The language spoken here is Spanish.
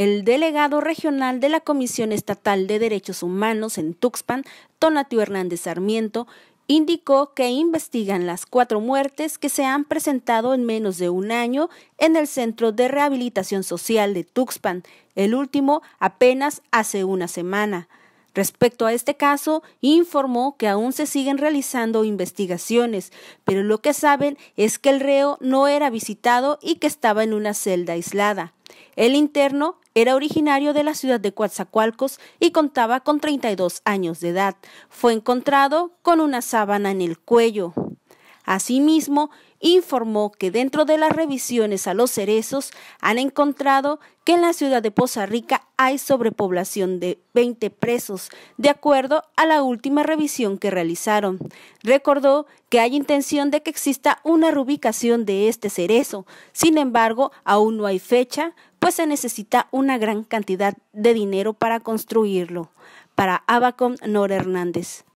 el delegado regional de la Comisión Estatal de Derechos Humanos en Tuxpan, Tonatio Hernández Sarmiento, indicó que investigan las cuatro muertes que se han presentado en menos de un año en el Centro de Rehabilitación Social de Tuxpan, el último apenas hace una semana. Respecto a este caso, informó que aún se siguen realizando investigaciones, pero lo que saben es que el reo no era visitado y que estaba en una celda aislada. El interno era originario de la ciudad de Coatzacoalcos y contaba con 32 años de edad. Fue encontrado con una sábana en el cuello. Asimismo, informó que dentro de las revisiones a los cerezos han encontrado que en la ciudad de Poza Rica hay sobrepoblación de 20 presos, de acuerdo a la última revisión que realizaron. Recordó que hay intención de que exista una reubicación de este cerezo, sin embargo, aún no hay fecha, pues se necesita una gran cantidad de dinero para construirlo. Para Abacom Nor Hernández.